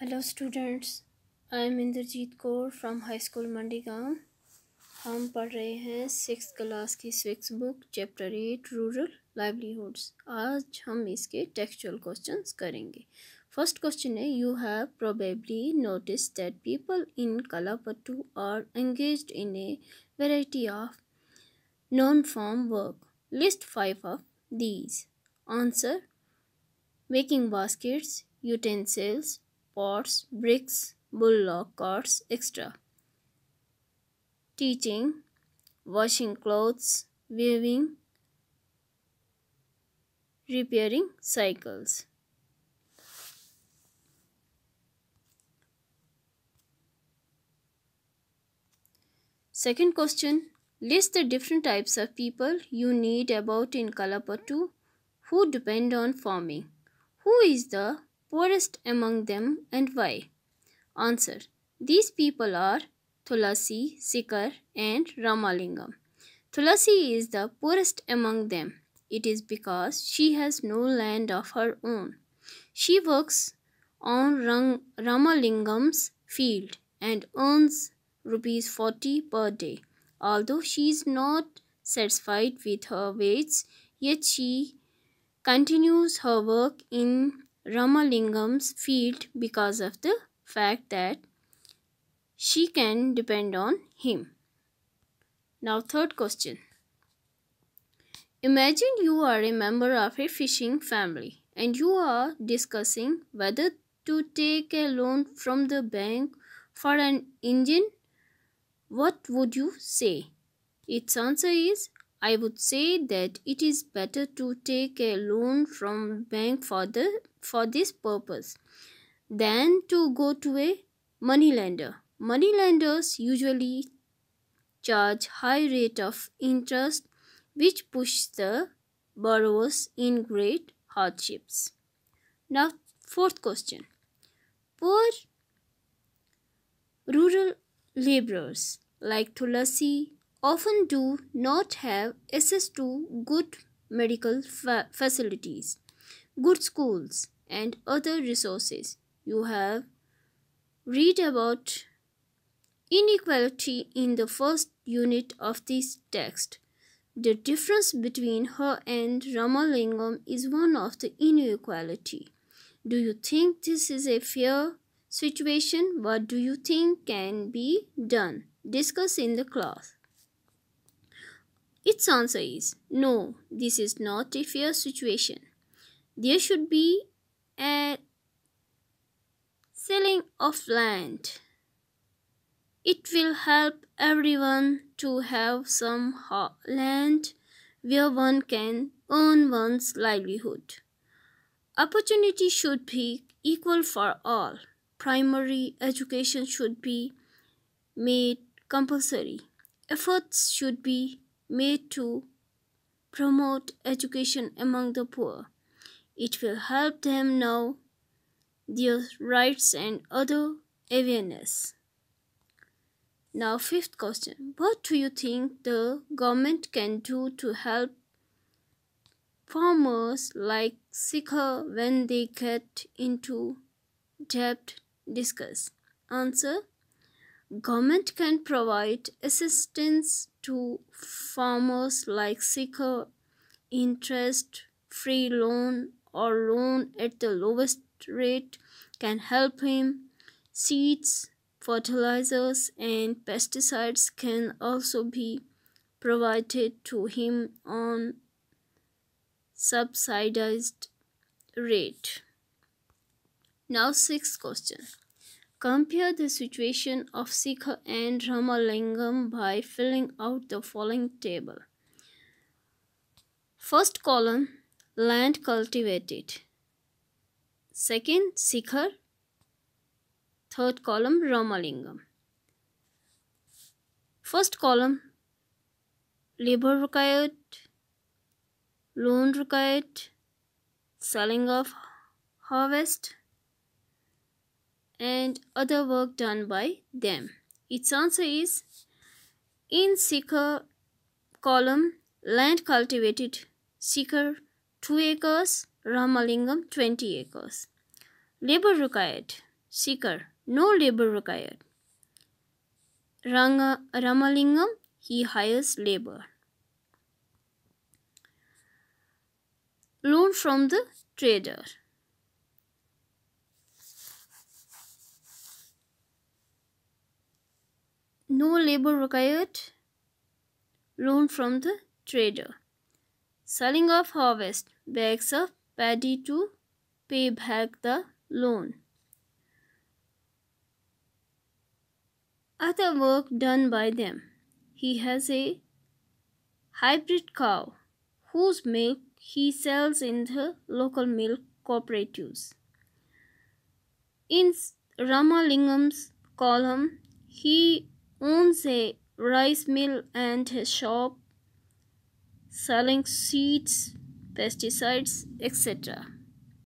Hello students I am Inderjit Kaur from high school Mandigaon हम पढ़ रहे हैं सिक्स क्लास की six book chapter eight rural livelihoods आज हम इसके टेक्सचुअल क्वेश्चंस करेंगे फर्स्ट क्वेश्चन है you have probably notice that people in Kalpattu are engage in a variety of non farm work list five of these answer making baskets utensils pots, bricks, bullock carts, etc. Teaching, washing clothes, weaving, repairing cycles. Second question, list the different types of people you need about in Kalapattu who depend on farming. Who is the poorest among them and why? Answer. These people are Tulasi, Sikar and Ramalingam. Tulasi is the poorest among them. It is because she has no land of her own. She works on Ramalingam's field and earns rupees 40 per day. Although she is not satisfied with her wages, yet she continues her work in Ramalingam's field because of the fact that she can depend on him. Now, third question. Imagine you are a member of a fishing family and you are discussing whether to take a loan from the bank for an engine. What would you say? Its answer is I would say that it is better to take a loan from bank for the for this purpose than to go to a moneylender. Moneylenders usually charge high rate of interest which push the borrowers in great hardships. Now fourth question. Poor rural laborers like Tulasi often do not have access to good medical fa facilities, good schools, and other resources. You have read about inequality in the first unit of this text. The difference between her and Ramalingam is one of the inequality. Do you think this is a fair situation? What do you think can be done? Discuss in the class. Its answer is no, this is not a fair situation. There should be a selling of land. It will help everyone to have some land where one can earn one's livelihood. Opportunity should be equal for all. Primary education should be made compulsory. Efforts should be made to promote education among the poor. It will help them know their rights and other awareness. Now, fifth question What do you think the government can do to help farmers like Sikha when they get into debt? Discuss. Answer Government can provide assistance to farmers like seeker interest free loan or loan at the lowest rate can help him seeds fertilizers and pesticides can also be provided to him on subsidized rate now sixth question Compare the situation of Sikha and Ramalingam by filling out the following table. First column, land cultivated. Second, Sika. Third column, Ramalingam. First column, labor required, loan required, selling of harvest, and other work done by them. Its answer is in seeker column land cultivated seeker 2 acres Ramalingam 20 acres. Labor required seeker no labor required. Ranga, Ramalingam he hires labor. Loan from the trader. no labor required loan from the trader selling of harvest bags of paddy to pay back the loan other work done by them he has a hybrid cow whose milk he sells in the local milk cooperatives in Ramalingam's column, he owns a rice mill and a shop selling seeds, pesticides, etc.